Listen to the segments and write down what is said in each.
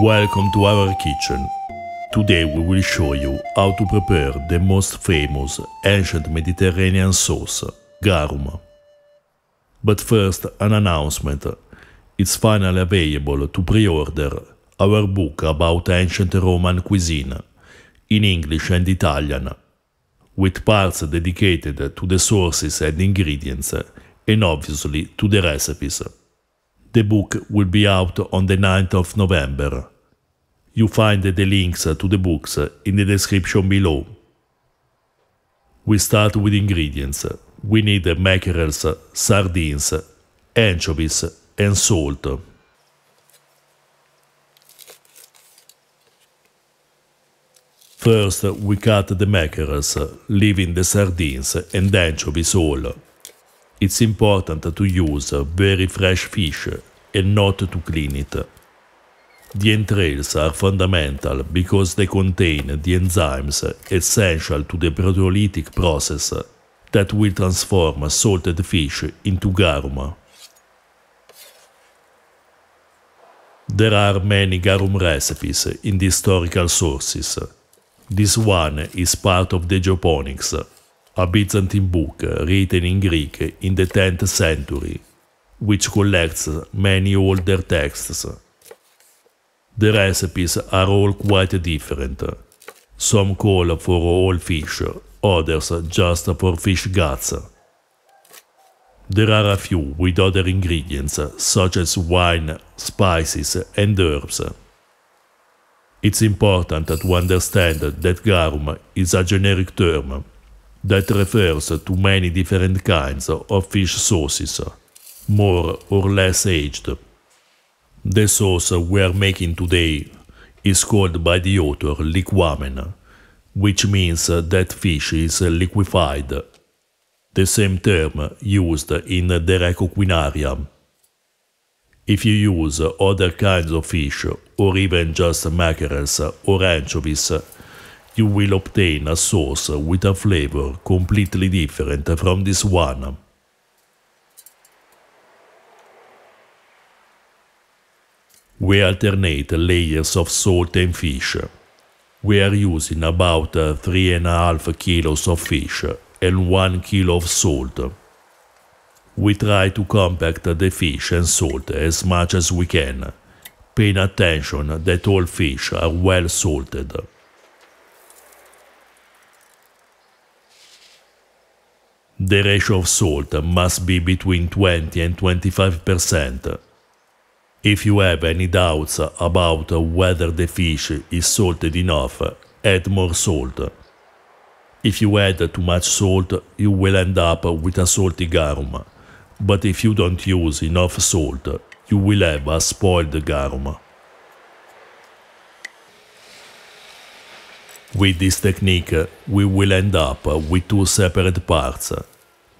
Welcome to our kitchen. Today we will show you how to prepare the most famous ancient Mediterranean sauce, garum. But first an announcement. It's finally available to pre-order our book about ancient Roman cuisine, in English and Italian, with parts dedicated to the sources and ingredients, and obviously to the recipes. The book will be out on the 9th of November. You find the links to the books in the description below. We start with ingredients. We need mackerels, sardines, anchovies and salt. First we cut the mackerels, leaving the sardines and anchovies all. It's important to use very fresh fish and not to clean it. The entrails are fundamental because they contain the enzymes essential to the proteolytic process that will transform salted fish into garum. There are many garum recipes in the historical sources. This one is part of the geoponics a Byzantine book uh, written in Greek in the 10th century, which collects many older texts. The recipes are all quite different. Some call for whole fish, others just for fish guts. There are a few with other ingredients, such as wine, spices, and herbs. It's important to understand that garum is a generic term that refers to many different kinds of fish sauces, more or less aged. The sauce we're making today is called by the author liquamen, which means that fish is liquefied, the same term used in the Recoquinarium. If you use other kinds of fish, or even just mackerels or anchovies, you will obtain a sauce with a flavor completely different from this one. We alternate layers of salt and fish. We are using about 3.5 kilos of fish and 1 kilo of salt. We try to compact the fish and salt as much as we can, paying attention that all fish are well salted. The ratio of salt must be between 20 and 25%. If you have any doubts about whether the fish is salted enough, add more salt. If you add too much salt, you will end up with a salty garum. But if you don't use enough salt, you will have a spoiled garum. With this technique, we will end up with two separate parts.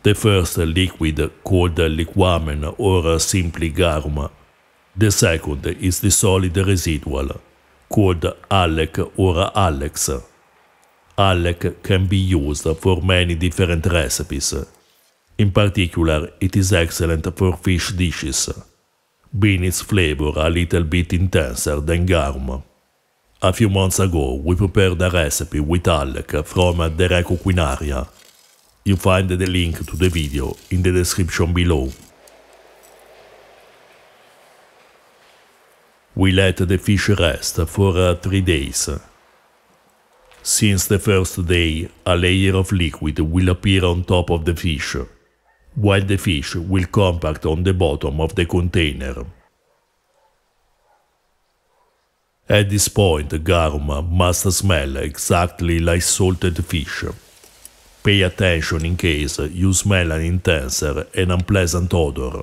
The first liquid called liquamen or simply garum. The second is the solid residual, called alec or alex. Alec can be used for many different recipes. In particular, it is excellent for fish dishes, being its flavor a little bit intenser than garum. A few months ago, we prepared a recipe with Alec from the Quinaria. You find the link to the video in the description below. We let the fish rest for uh, 3 days. Since the first day, a layer of liquid will appear on top of the fish, while the fish will compact on the bottom of the container. At this point, garum must smell exactly like salted fish. Pay attention in case you smell an intense and unpleasant odor.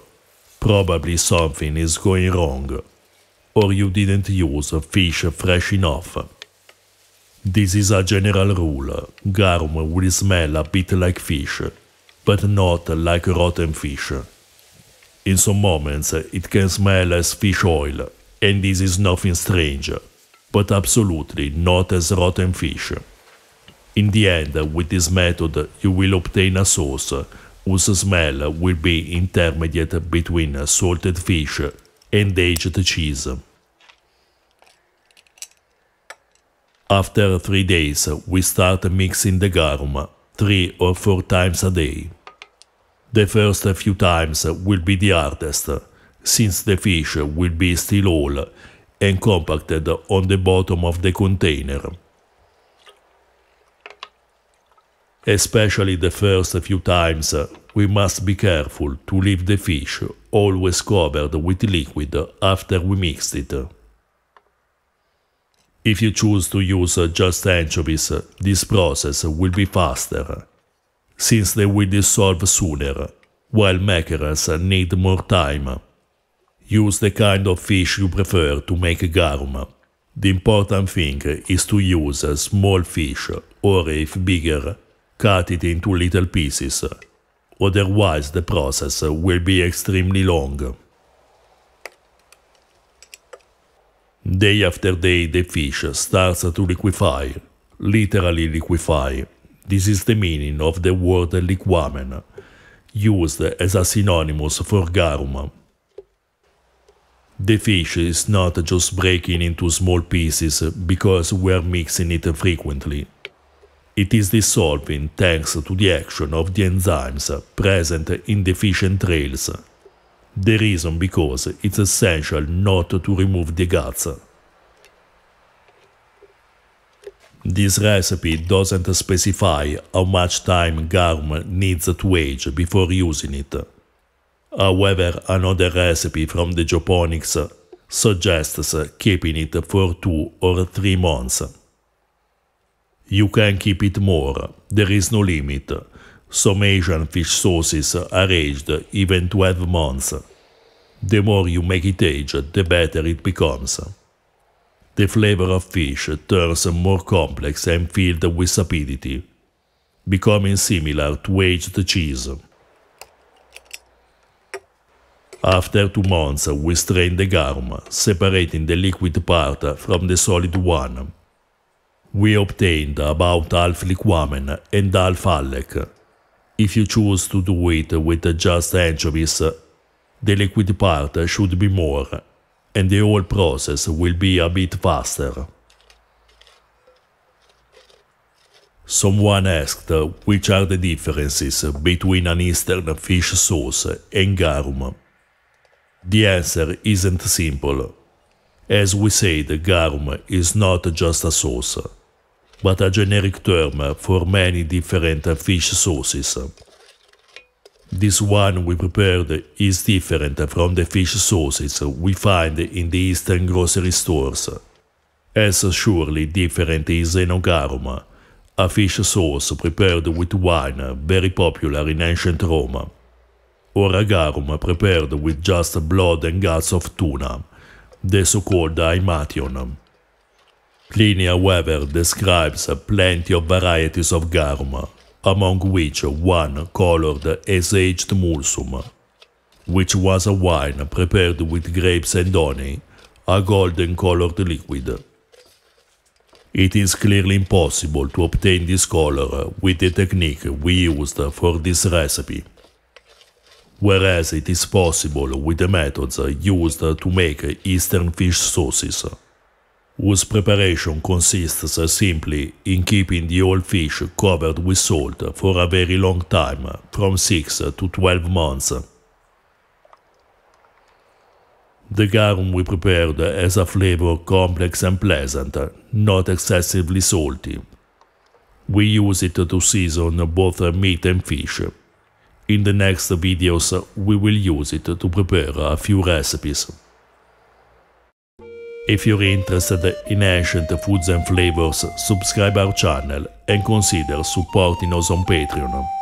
Probably something is going wrong, or you didn't use fish fresh enough. This is a general rule. Garum will smell a bit like fish, but not like rotten fish. In some moments, it can smell as fish oil, and this is nothing strange, but absolutely not as rotten fish. In the end, with this method, you will obtain a sauce whose smell will be intermediate between salted fish and aged cheese. After three days, we start mixing the garum three or four times a day. The first few times will be the hardest, since the fish will be still whole and compacted on the bottom of the container. Especially the first few times, we must be careful to leave the fish always covered with liquid after we mixed it. If you choose to use just anchovies, this process will be faster, since they will dissolve sooner, while mackerels need more time Use the kind of fish you prefer to make garum. The important thing is to use a small fish, or if bigger, cut it into little pieces. Otherwise the process will be extremely long. Day after day the fish starts to liquefy, literally liquefy. This is the meaning of the word liquamen, used as a synonymous for garum. The fish is not just breaking into small pieces because we're mixing it frequently. It is dissolving thanks to the action of the enzymes present in the fish entrails. The reason because it's essential not to remove the guts. This recipe doesn't specify how much time garum needs to age before using it. However, another recipe from the Japonics suggests keeping it for two or three months. You can keep it more, there is no limit. Some Asian fish sauces are aged even 12 months. The more you make it age, the better it becomes. The flavor of fish turns more complex and filled with sapidity, becoming similar to aged cheese. After two months, we strain the garum, separating the liquid part from the solid one. We obtained about half liquamen and half alec. If you choose to do it with just anchovies, the liquid part should be more, and the whole process will be a bit faster. Someone asked which are the differences between an Eastern fish sauce and garum. The answer isn't simple. As we say, the garum is not just a sauce, but a generic term for many different fish sauces. This one we prepared is different from the fish sauces we find in the eastern grocery stores, as surely different is enogarum, a fish sauce prepared with wine very popular in ancient Rome. Oragarum prepared with just blood and guts of tuna, the so-called aimationum. Pliny, however, describes plenty of varieties of garum, among which one colored as aged mulsum, which was a wine prepared with grapes and honey, a golden colored liquid. It is clearly impossible to obtain this color with the technique we used for this recipe whereas it is possible with the methods used to make Eastern fish sauces, whose preparation consists simply in keeping the whole fish covered with salt for a very long time, from 6 to 12 months. The garum we prepared has a flavor complex and pleasant, not excessively salty. We use it to season both meat and fish, in the next videos we will use it to prepare a few recipes. If you're interested in ancient foods and flavors, subscribe our channel and consider supporting us on Patreon.